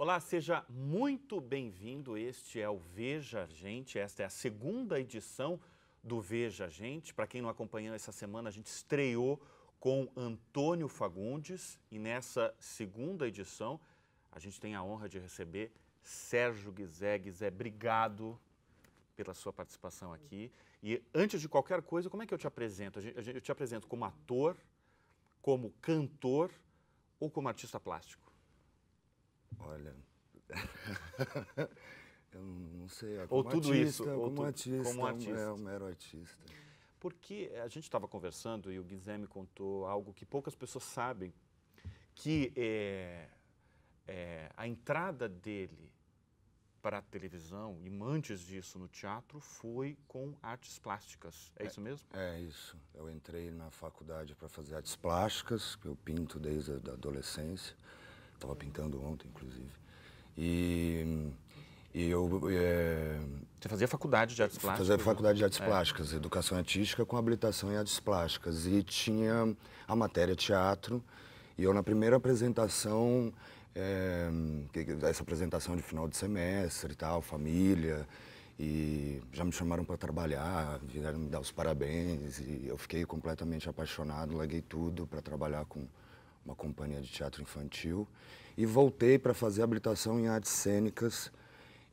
Olá, seja muito bem-vindo. Este é o Veja Gente. Esta é a segunda edição do Veja Gente. Para quem não acompanhou essa semana, a gente estreou com Antônio Fagundes e nessa segunda edição a gente tem a honra de receber Sérgio Guizé. Guizé, obrigado pela sua participação aqui. E antes de qualquer coisa, como é que eu te apresento? Eu te apresento como ator, como cantor ou como artista plástico? Olha. eu não sei. Como ou tudo artista, isso. Como, tu, artista, como é artista. É um mero artista. Porque a gente estava conversando e o me contou algo que poucas pessoas sabem, que é, é, a entrada dele para a televisão e antes disso no teatro foi com artes plásticas. É, é isso mesmo? É, é isso. Eu entrei na faculdade para fazer artes plásticas, que eu pinto desde a adolescência. Estava pintando ontem, inclusive. E, e eu. É, Você fazia faculdade de artes plásticas? Fazia né? faculdade de artes é. plásticas, educação artística com habilitação em artes plásticas. E tinha a matéria teatro. E eu, na primeira apresentação, é, essa apresentação de final de semestre e tal, família, e já me chamaram para trabalhar, vieram me dar os parabéns, e eu fiquei completamente apaixonado, larguei tudo para trabalhar com uma companhia de teatro infantil, e voltei para fazer habilitação em artes cênicas.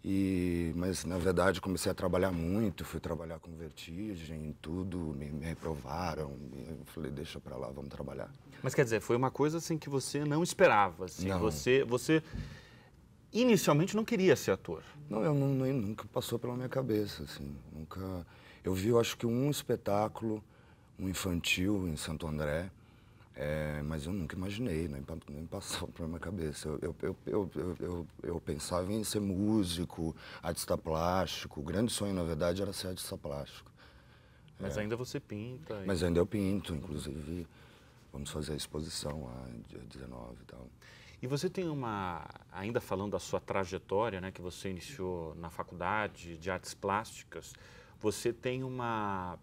E, mas, na verdade, comecei a trabalhar muito, fui trabalhar com vertigem, tudo, me, me reprovaram, me, falei, deixa para lá, vamos trabalhar. Mas, quer dizer, foi uma coisa, assim, que você não esperava, assim, não. você... você inicialmente não queria ser ator. Não, eu não, não, nunca passou pela minha cabeça, assim, nunca. Eu vi, eu acho que um espetáculo, um infantil em Santo André, é, mas eu nunca imaginei, né? nem, nem passava para minha cabeça. Eu, eu, eu, eu, eu, pensava em ser músico, artista plástico. O grande sonho, na verdade, era ser artista plástico. Mas é. ainda você pinta. Ainda. Mas ainda eu pinto, inclusive. Vamos fazer a exposição lá, dia 19 e tal. E você tem uma, ainda falando da sua trajetória, né, que você iniciou na faculdade de artes plásticas, você tem uma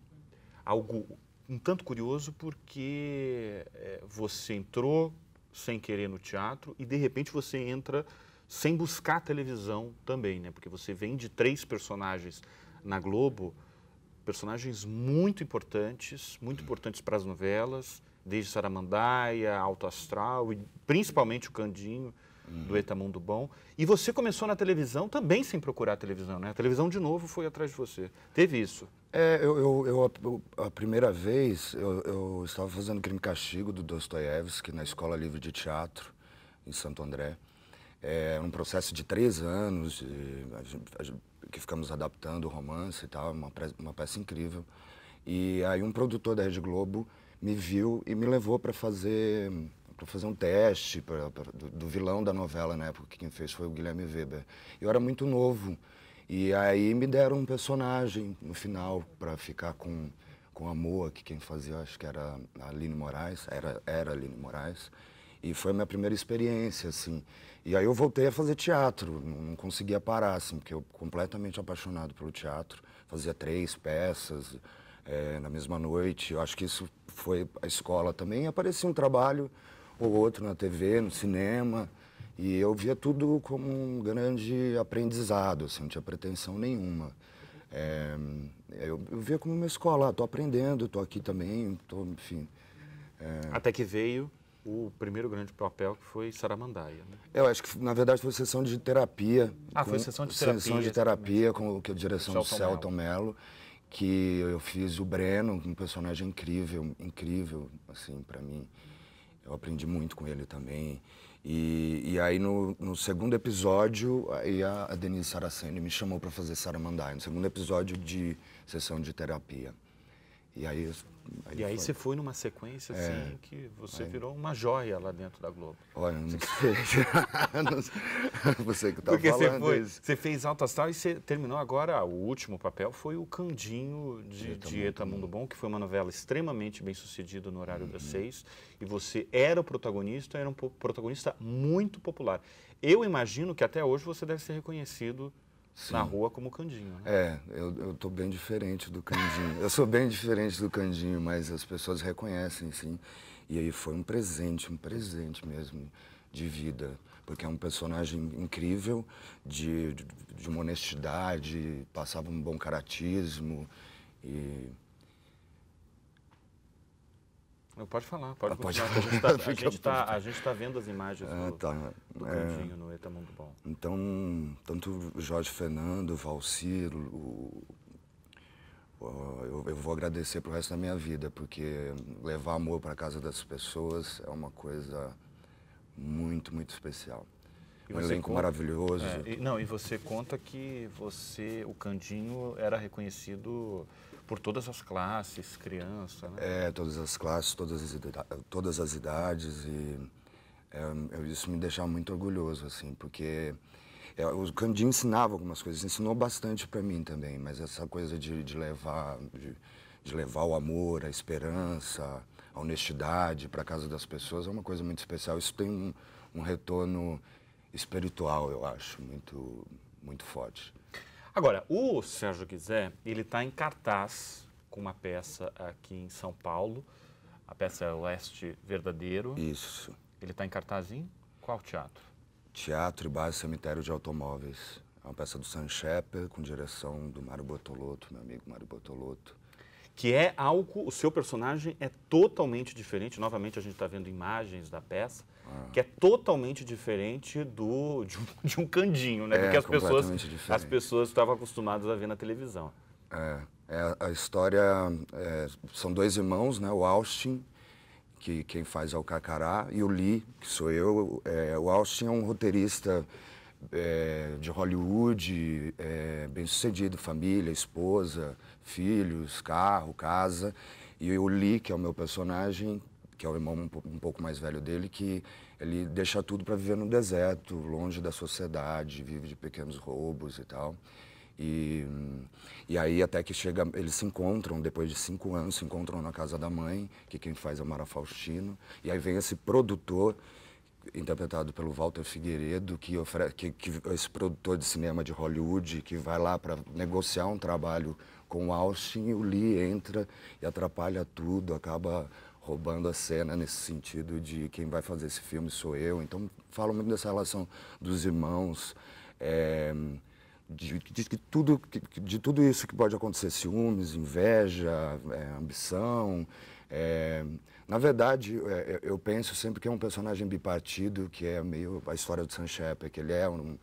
algo um tanto curioso porque é, você entrou sem querer no teatro e de repente você entra sem buscar televisão também, né? Porque você vem de três personagens na Globo, personagens muito importantes, muito importantes para as novelas, desde Saramandaia, Alto Astral e principalmente o Candinho uhum. do Etamundo Bom. E você começou na televisão também sem procurar televisão, né? A televisão de novo foi atrás de você. Teve isso? É, eu, eu, eu a, a, primeira vez eu, eu, estava fazendo Crime e Castigo do Dostoiévski na Escola Livre de Teatro, em Santo André. É um processo de três anos de, a, a, que ficamos adaptando o romance e tal, uma, uma peça incrível. E aí um produtor da Rede Globo me viu e me levou para fazer para fazer um teste pra, pra, do, do vilão da novela na época quem fez foi o Guilherme Weber. Eu era muito novo e aí me deram um personagem no final para ficar com, com a Moa, que quem fazia acho que era a Aline Moraes, era, era a Aline Moraes. E foi a minha primeira experiência, assim. E aí eu voltei a fazer teatro, não, conseguia parar, assim, porque eu completamente apaixonado pelo teatro. Fazia três peças é, na mesma noite. Eu acho que isso foi a escola também. E aparecia um trabalho ou outro na TV, no cinema. E eu via tudo como um grande aprendizado, assim, não tinha pretensão nenhuma. É, eu, eu, via como uma escola, estou ah, aprendendo, estou aqui também, tô, enfim. É... Até que veio o primeiro grande papel que foi Saramandaia. Né? Eu acho que na verdade foi sessão de terapia. Ah, foi sessão de terapia. Sessão de terapia com que é a direção Celton do Celton Mello, que eu fiz o Breno, um personagem incrível, incrível assim para mim. Eu aprendi muito com ele também. E, e aí no, no, segundo episódio, aí a, Denise Saraceni me chamou para fazer Saramandai, no segundo episódio de sessão de terapia. E aí, aí e aí foi. você foi numa sequência assim é, que você aí... virou uma joia lá dentro da Globo. Olha, não sei. você que tá Porque falando você, foi, isso. você fez Alto Astral e você terminou agora, o último papel foi o Candinho de Dieta Mundo Bom, que foi uma novela extremamente bem sucedida no horário uhum. das seis. E você era o protagonista, era um protagonista muito popular. Eu imagino que até hoje você deve ser reconhecido Sim. na rua como o Candinho. Né? É, eu, eu tô bem diferente do Candinho. eu sou bem diferente do Candinho, mas as pessoas reconhecem, sim. E aí foi um presente, um presente mesmo de vida. Porque é um personagem incrível, de, de, de uma honestidade, passava um bom caratismo. E não, pode falar, pode, ah, pode falar. A gente está tá-, tá vendo as imagens ah, do, tá. do é. cantinho é, no Eta Mundo Bom. Então, tanto Jorge Fernando, Valcir, o, o, eu, eu, vou agradecer pro resto da minha vida, porque levar amor para casa das pessoas é uma coisa muito, muito especial. um elenco conta, maravilhoso. É, e, não, e você conta que você, o Candinho, era reconhecido por todas as classes, criança, né? É, todas as classes, todas as, idades, todas as idades e é, isso me deixava muito orgulhoso, assim, porque é, o Candinho ensinava algumas coisas, ensinou bastante para mim também, mas essa coisa de, de levar de, de, levar o amor, a esperança, a honestidade para casa das pessoas é uma coisa muito especial. Isso tem um, um retorno espiritual, eu acho, muito muito forte. Agora, o Sérgio Guizé, ele está em cartaz com uma peça aqui em São Paulo. A peça é Oeste Verdadeiro. Isso. Ele está em cartaz em qual teatro? Teatro e Base Cemitério de Automóveis. É uma peça do San Shepard, com direção do Mário Botoloto, meu amigo Mário Botoloto que é algo, o seu personagem é totalmente diferente, novamente a gente está vendo imagens da peça, ah. que é totalmente diferente do de um, de um candinho, né? É, Porque as pessoas diferente. as pessoas estavam acostumadas a ver na televisão. É, é a história é, são dois irmãos, né? O Austin que quem faz é o Cacará e o Lee, que sou eu. É, o Austin é um roteirista é, de Hollywood, é, bem-sucedido, família, esposa, filhos, carro, casa. E o Lee, que é o meu personagem, que é o irmão um, pouco mais velho dele, que ele deixa tudo para viver no deserto, longe da sociedade, vive de pequenos roubos e tal. E, e aí até que chega, eles se encontram depois de cinco anos, se encontram na casa da mãe, que quem faz é o Mara Faustino. E aí vem esse produtor interpretado pelo Walter Figueiredo, que, oferece, que, que esse produtor de cinema de Hollywood, que vai lá para negociar um trabalho com o Austin, o Lee entra e atrapalha tudo, acaba roubando a cena nesse sentido de quem vai fazer esse filme sou eu. Então, falo muito dessa relação dos irmãos, é, de, de, de, tudo, de tudo isso que pode acontecer, ciúmes, inveja, é, ambição, é, na verdade, é, eu penso sempre que é um personagem bipartido, que é meio a história do Sam Shepard, que ele é um,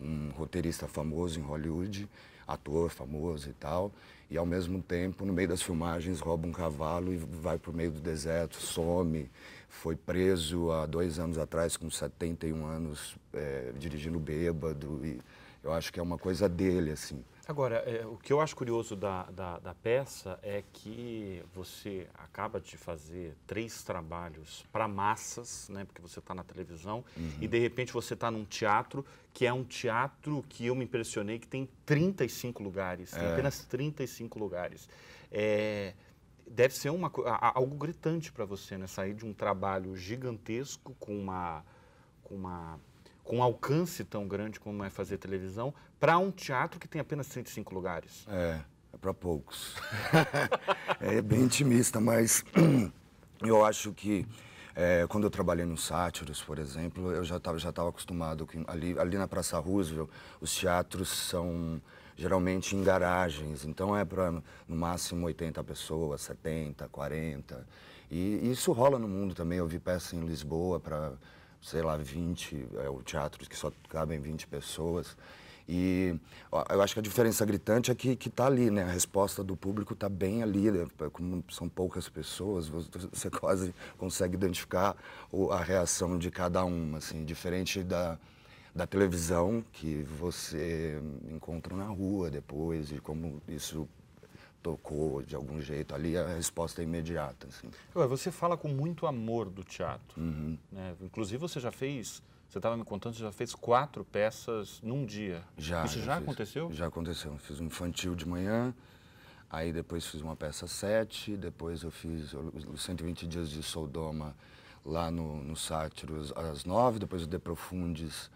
um roteirista famoso em Hollywood, ator famoso e tal, e ao mesmo tempo, no meio das filmagens, rouba um cavalo e vai para o meio do deserto, some, foi preso há dois anos atrás, com 71 anos, é, dirigindo bêbado, e eu acho que é uma coisa dele, assim. Agora, é, o que eu acho curioso da, da, da, peça é que você acaba de fazer três trabalhos para massas, né, porque você está na televisão, uhum. e de repente você está num teatro, que é um teatro que eu me impressionei, que tem 35 lugares, tem é. apenas 35 lugares. É, deve ser uma, algo gritante para você, né, sair de um trabalho gigantesco com uma... Com uma com alcance tão grande como é fazer televisão, para um teatro que tem apenas 105 lugares? É, é para poucos. é bem otimista, mas eu acho que é, quando eu trabalhei no Sátiros, por exemplo, eu já estava já tava acostumado que ali, ali na Praça Roosevelt, os teatros são geralmente em garagens, então é para no máximo 80 pessoas, 70, 40. E isso rola no mundo também. Eu vi peça em Lisboa para sei lá, 20, é o teatro que só cabem 20 pessoas. E eu acho que a diferença gritante é que está ali, né? A resposta do público está bem ali, né? como são poucas pessoas, você quase consegue identificar a reação de cada uma, assim, diferente da, da televisão que você encontra na rua depois e como isso tocou de algum jeito ali, a resposta é imediata. Assim. Ué, você fala com muito amor do teatro. Uhum. Né? Inclusive, você já fez, você estava me contando, você já fez quatro peças num dia. Já. Isso já, já aconteceu? Já aconteceu. Fiz um infantil de manhã, aí depois fiz uma peça sete, depois eu fiz os 120 dias de Sodoma lá no, no Sátiros às nove, depois o De Profundis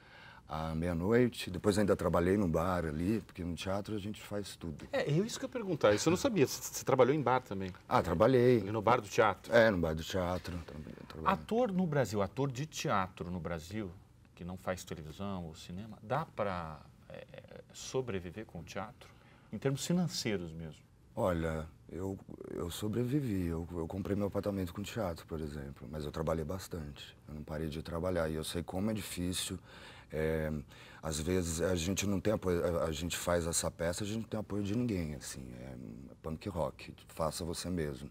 à meia-noite. Depois ainda trabalhei num bar ali, porque no teatro a gente faz tudo. É, é isso que eu ia perguntar. Isso eu não sabia. Você trabalhou em bar também? Ah, trabalhei. E no bar do teatro? É, no bar do teatro. Trabalhei. Ator no Brasil, ator de teatro no Brasil, que não faz televisão ou cinema, dá para é, é, sobreviver com o teatro? Em termos financeiros mesmo. Olha, eu, eu sobrevivi. Eu, eu, comprei meu apartamento com teatro, por exemplo, mas eu trabalhei bastante. Eu não parei de trabalhar e eu sei como é difícil é, às vezes a gente não tem apoio, a, gente faz essa peça, a gente não tem apoio de ninguém, assim, é, é punk rock, faça você mesmo.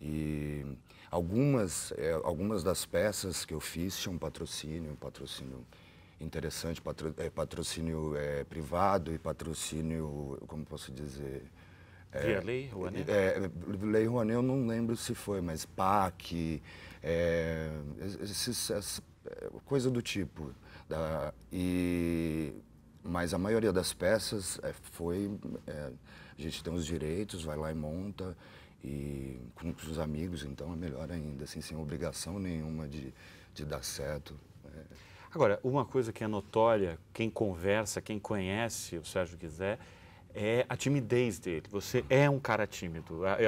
E algumas, é, algumas das peças que eu fiz tinham um patrocínio, um patrocínio interessante, patro, é, patrocínio é, privado e patrocínio, como posso dizer... É, Via Lei Rouanet? É, Lei Rouanet eu não lembro se foi, mas PAC, é, esses, essa, é, coisa do tipo. Da, e, mas a maioria das peças é, foi. É, a gente tem os direitos, vai lá e monta. E com os amigos, então, é melhor ainda, assim, sem obrigação nenhuma de, de dar certo. É. Agora, uma coisa que é notória, quem conversa, quem conhece o Sérgio Guizé, é a timidez dele. Você é um cara tímido. É.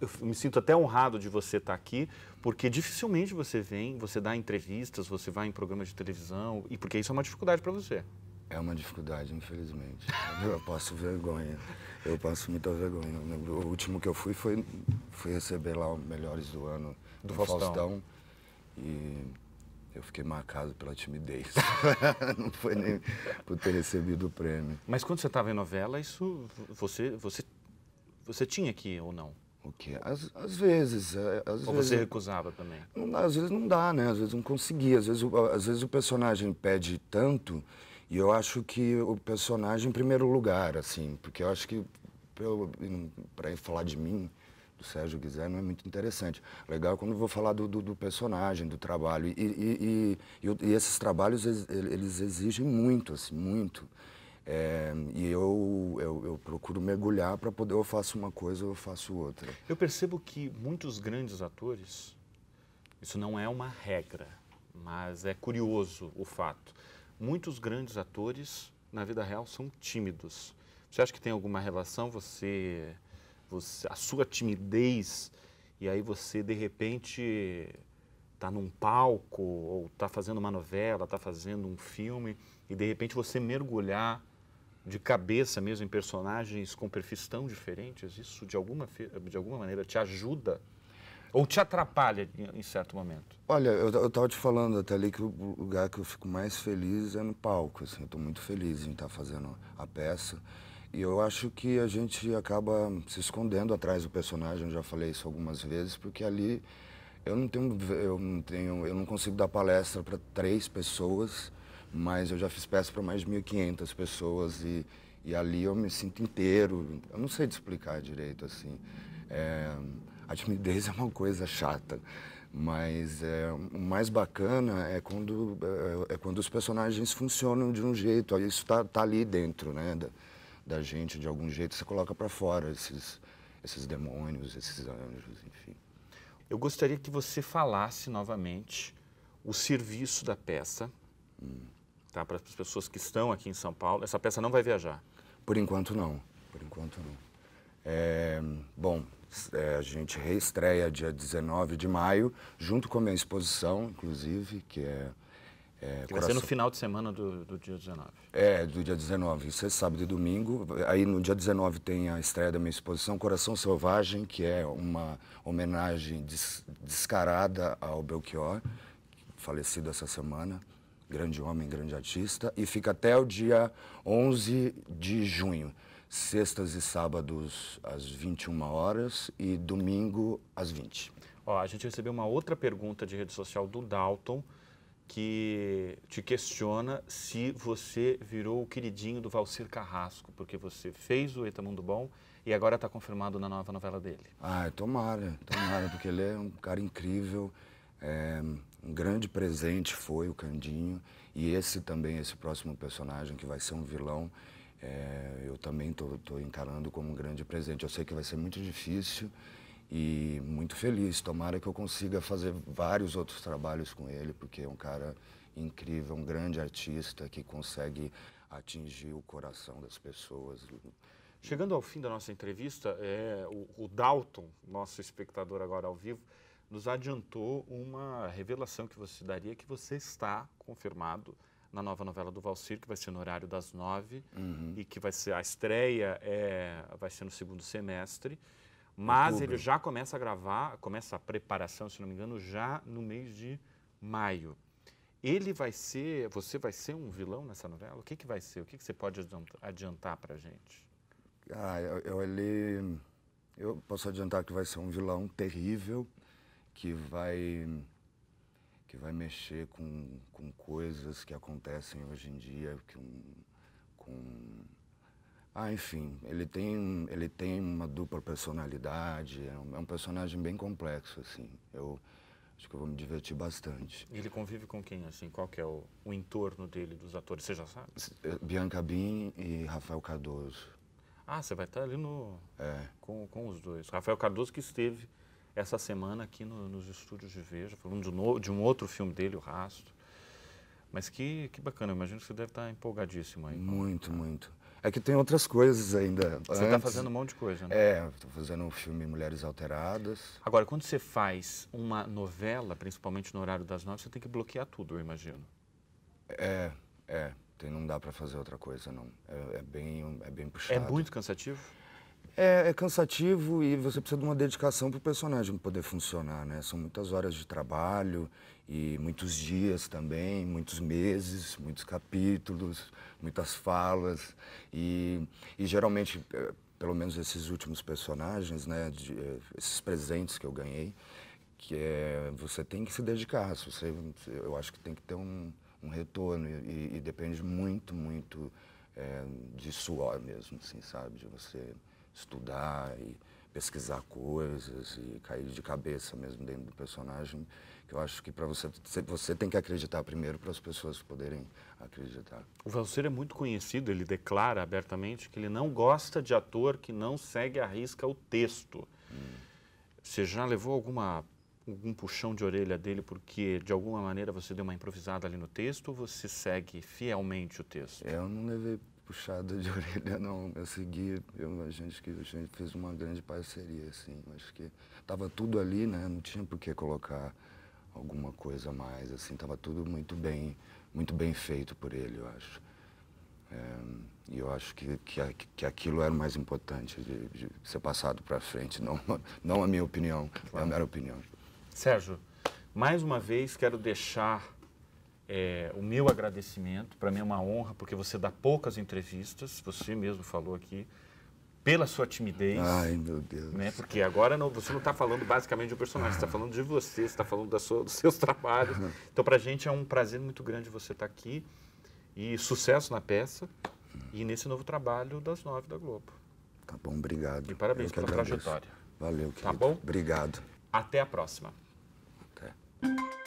Eu me sinto até honrado de você estar tá aqui, porque dificilmente você vem, você dá entrevistas, você vai em programas de televisão, e porque isso é uma dificuldade para você. É uma dificuldade, infelizmente. Eu passo vergonha. Eu passo muita vergonha. O último que eu fui foi fui receber lá o Melhores do Ano do Faustão. Faustão. E eu fiquei marcado pela timidez. não foi nem por ter recebido o prêmio. Mas quando você estava em novela, isso você você você tinha que ir ou não? O quê? Às, às vezes. É, às ou vezes, você recusava também? Não, às vezes não dá, né? Às vezes não conseguia. Às vezes, às vezes o personagem pede tanto e eu acho que o personagem em primeiro lugar, assim, porque eu acho que para falar de mim, do Sérgio não é muito interessante. Legal quando eu vou falar do, do, do personagem, do trabalho. E, e, e, e, esses trabalhos, eles exigem muito, assim, muito. É, e eu, eu, eu, procuro mergulhar para poder, eu faço uma coisa ou eu faço outra. Eu percebo que muitos grandes atores, isso não é uma regra, mas é curioso o fato. Muitos grandes atores, na vida real, são tímidos. Você acha que tem alguma relação? Você você, a sua timidez, e aí você de repente está num palco, ou está fazendo uma novela, está fazendo um filme, e de repente você mergulhar de cabeça mesmo em personagens com perfis tão diferentes, isso de alguma, de alguma maneira te ajuda ou te atrapalha em certo momento? Olha, eu estava te falando até ali que o lugar que eu fico mais feliz é no palco. Assim, eu estou muito feliz em estar tá fazendo a peça. E eu acho que a gente acaba se escondendo atrás do personagem, eu já falei isso algumas vezes, porque ali eu não tenho, eu não tenho, eu não consigo dar palestra para três pessoas, mas eu já fiz peça para mais de 1.500 pessoas e, e ali eu me sinto inteiro. Eu não sei te explicar direito assim. É, a timidez é uma coisa chata, mas é, o mais bacana é quando é, é, quando os personagens funcionam de um jeito. Isso está tá ali dentro, né? da gente de algum jeito, você coloca para fora esses, esses demônios, esses anjos, enfim. Eu gostaria que você falasse novamente o serviço da peça, hum. tá? Para as pessoas que estão aqui em São Paulo. Essa peça não vai viajar? Por enquanto não, por enquanto não. É, bom, é, a gente reestreia dia 19 de maio, junto com a minha exposição, inclusive, que é é, que vai ser no final de semana do, do, dia 19. É, do dia 19. Isso é sábado e domingo. Aí no dia 19 tem a estreia da minha exposição Coração Selvagem, que é uma homenagem des, descarada ao Belchior, falecido essa semana. Grande homem, grande artista. E fica até o dia 11 de junho. Sextas e sábados às 21 horas e domingo às 20. Ó, a gente recebeu uma outra pergunta de rede social do Dalton que te questiona se você virou o queridinho do Valcir Carrasco, porque você fez o Etamundo Mundo Bom e agora está confirmado na nova novela dele. Ah, tomara, tomara, porque ele é um cara incrível, é, um grande presente foi o Candinho, e esse também, esse próximo personagem que vai ser um vilão, é, eu também estou encarando como um grande presente. Eu sei que vai ser muito difícil, e muito feliz. Tomara que eu consiga fazer vários outros trabalhos com ele, porque é um cara incrível, um grande artista que consegue atingir o coração das pessoas. Chegando ao fim da nossa entrevista, é, o, o Dalton, nosso espectador agora ao vivo, nos adiantou uma revelação que você daria, que você está confirmado na nova novela do Valcir, que vai ser no horário das nove uhum. e que vai ser a estreia é, vai ser no segundo semestre mas Outubro. ele já começa a gravar, começa a preparação, se não me engano, já no mês de maio. Ele vai ser, você vai ser um vilão nessa novela? O que, que vai ser? O que, que você pode adiantar para gente? Ah, eu, eu, ele, eu posso adiantar que vai ser um vilão terrível, que vai que vai mexer com, com coisas que acontecem hoje em dia, que um, com ah, enfim, ele tem, ele tem uma dupla personalidade, é um, é um personagem bem complexo, assim. Eu acho que eu vou me divertir bastante. E ele convive com quem, assim? Qual que é o, o entorno dele, dos atores? Você já sabe? Eh, Bianca Bin e Rafael Cardoso. Ah, você vai estar tá ali no... É. Com, com os dois. Rafael Cardoso que esteve essa semana aqui no, nos estúdios de Veja, falando de, um de um outro filme dele, O Rastro. Mas que, que bacana, imagino que você deve estar tá empolgadíssimo aí. Muito, muito. É que tem outras coisas ainda. Você está fazendo um monte de coisa, né? É, estou fazendo um filme Mulheres Alteradas. Agora, quando você faz uma novela, principalmente no horário das nove, você tem que bloquear tudo, eu imagino. É, é. Tem, não dá para fazer outra coisa, não. É, é, bem, é bem é puxado. É muito cansativo? É, é cansativo e você precisa de uma dedicação para o personagem poder funcionar, né? São muitas horas de trabalho e muitos dias também, muitos meses, muitos capítulos, muitas falas e, e geralmente, é, pelo menos esses últimos personagens, né? De, é, esses presentes que eu ganhei, que é você tem que se dedicar. Você, eu acho que tem que ter um, um retorno e, e, depende muito, muito é, de suor mesmo, assim, sabe? De você estudar e pesquisar coisas e cair de cabeça mesmo dentro do personagem, que eu acho que para você você tem que acreditar primeiro para as pessoas poderem acreditar. O Valser é muito conhecido, ele declara abertamente que ele não gosta de ator que não segue à risca o texto. Hum. Você já levou alguma algum puxão de orelha dele porque de alguma maneira você deu uma improvisada ali no texto ou você segue fielmente o texto? Eu não levei puxada de orelha, não. Eu segui, eu, a, gente, a gente fez uma grande parceria, assim. Acho que tava tudo ali, né? Não tinha por que colocar alguma coisa mais, assim. Tava tudo muito bem, muito bem feito por ele, eu acho. É, e eu acho que, que, que aquilo era o mais importante de, de ser passado para frente, não, não a minha opinião, claro. a mera opinião. Sérgio, mais uma vez quero deixar é, o meu agradecimento. Para mim é uma honra, porque você dá poucas entrevistas, você mesmo falou aqui, pela sua timidez. Ai, meu Deus. Né? Porque agora não, você não está falando basicamente de um personagem, você está falando de você, você está falando sua, dos seus trabalhos. Então, para a gente é um prazer muito grande você estar tá aqui. E sucesso na peça e nesse novo trabalho das nove da Globo. Tá bom, obrigado. E parabéns pela trajetória. Valeu, tá querido. Tá bom? Obrigado. Até a próxima. Até.